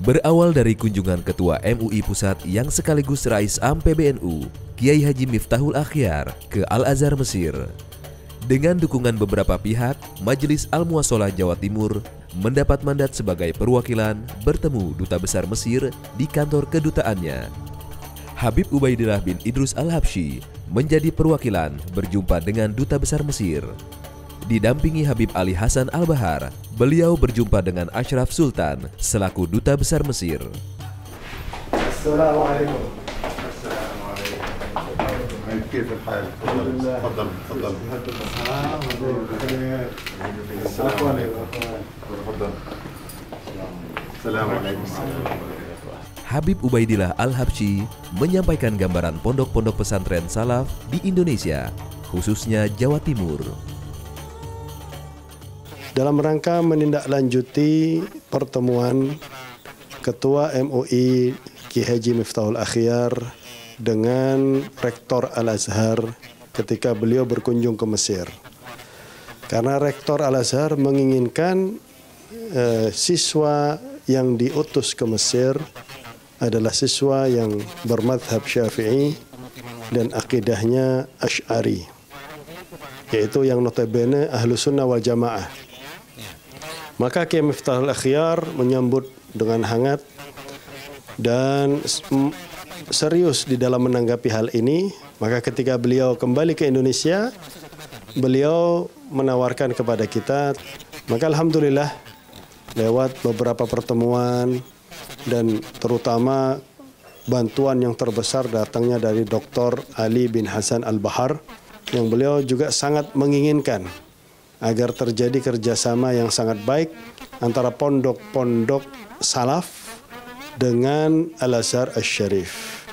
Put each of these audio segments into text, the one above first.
Berawal dari kunjungan Ketua MUI Pusat yang sekaligus Rais AM PBNU, Kiai Haji Miftahul Akhyar ke Al-Azhar Mesir. Dengan dukungan beberapa pihak, Majelis Al-Muasola Jawa Timur mendapat mandat sebagai perwakilan bertemu Duta Besar Mesir di kantor kedutaannya. Habib Ubaidillah bin Idrus al habshi menjadi perwakilan berjumpa dengan Duta Besar Mesir. Didampingi Habib Ali Hasan Al-Bahar, beliau berjumpa dengan Ashraf Sultan selaku Duta Besar Mesir. Assalamualaikum. Habib Ubaidillah Al-Habsyi menyampaikan gambaran pondok-pondok pesantren salaf di Indonesia, khususnya Jawa Timur dalam rangka menindaklanjuti pertemuan Ketua MUI Ki Haji Miftahul Akhyar dengan Rektor Al-Azhar ketika beliau berkunjung ke Mesir. Karena Rektor Al-Azhar menginginkan eh, siswa yang diutus ke Mesir adalah siswa yang bermadhab syafi'i dan akidahnya ash'ari. Yaitu yang notabene ahlu sunnah wal jamaah. Maka Kiai Miftahul Akhyar menyambut dengan hangat dan serius di dalam menanggapi hal ini. Maka ketika beliau kembali ke Indonesia, beliau menawarkan kepada kita, maka alhamdulillah lewat beberapa pertemuan dan terutama bantuan yang terbesar datangnya dari Dr. Ali bin Hasan Al-Bahar yang beliau juga sangat menginginkan agar terjadi kerjasama yang sangat baik antara pondok-pondok salaf dengan Al-Azhar al sharif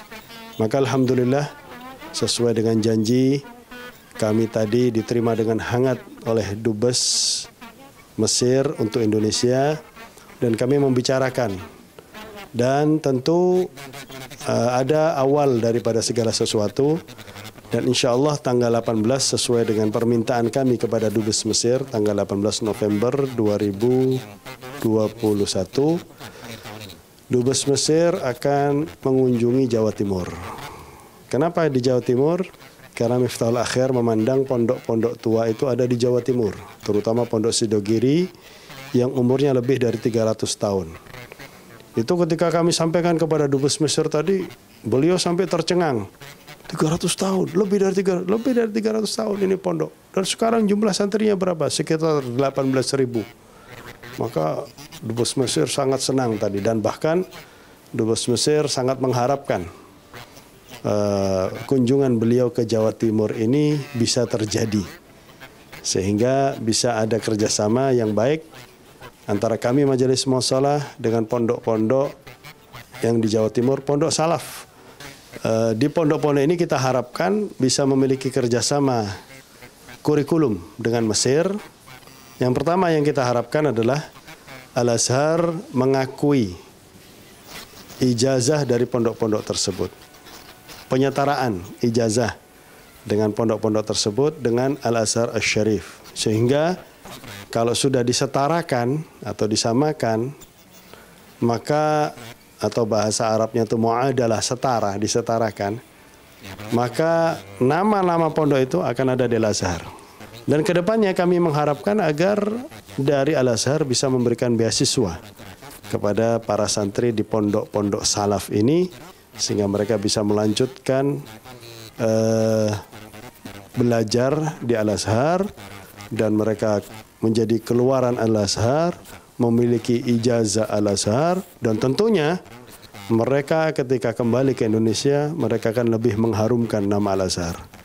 Maka Alhamdulillah sesuai dengan janji kami tadi diterima dengan hangat oleh Dubes Mesir untuk Indonesia dan kami membicarakan dan tentu uh, ada awal daripada segala sesuatu dan insya Allah tanggal 18 sesuai dengan permintaan kami kepada Dubes Mesir tanggal 18 November 2021 Dubes Mesir akan mengunjungi Jawa Timur. Kenapa di Jawa Timur? Karena Miftahul Akhir memandang pondok-pondok tua itu ada di Jawa Timur, terutama pondok Sidogiri yang umurnya lebih dari 300 tahun. Itu ketika kami sampaikan kepada Dubes Mesir tadi, beliau sampai tercengang. 300 tahun, lebih dari 300, lebih dari 300 tahun ini pondok. Dan sekarang jumlah santrinya berapa? Sekitar 18 ribu. Maka Dubes Mesir sangat senang tadi dan bahkan Dubes Mesir sangat mengharapkan uh, kunjungan beliau ke Jawa Timur ini bisa terjadi. Sehingga bisa ada kerjasama yang baik antara kami Majelis Masalah dengan pondok-pondok yang di Jawa Timur, pondok salaf Eh, di pondok-pondok ini kita harapkan bisa memiliki kerjasama kurikulum dengan Mesir. Yang pertama yang kita harapkan adalah Al-Azhar mengakui ijazah dari pondok-pondok tersebut. Penyetaraan ijazah dengan pondok-pondok tersebut dengan Al-Azhar asy sharif Sehingga kalau sudah disetarakan atau disamakan, maka atau bahasa Arabnya itu muadalah setara disetarakan maka nama-nama pondok itu akan ada di Al-Azhar dan kedepannya kami mengharapkan agar dari Al-Azhar bisa memberikan beasiswa kepada para santri di pondok-pondok salaf ini sehingga mereka bisa melanjutkan eh, belajar di Al-Azhar dan mereka menjadi keluaran Al-Azhar memiliki ijazah Al-Azhar dan tentunya mereka ketika kembali ke Indonesia mereka akan lebih mengharumkan nama Al-Azhar.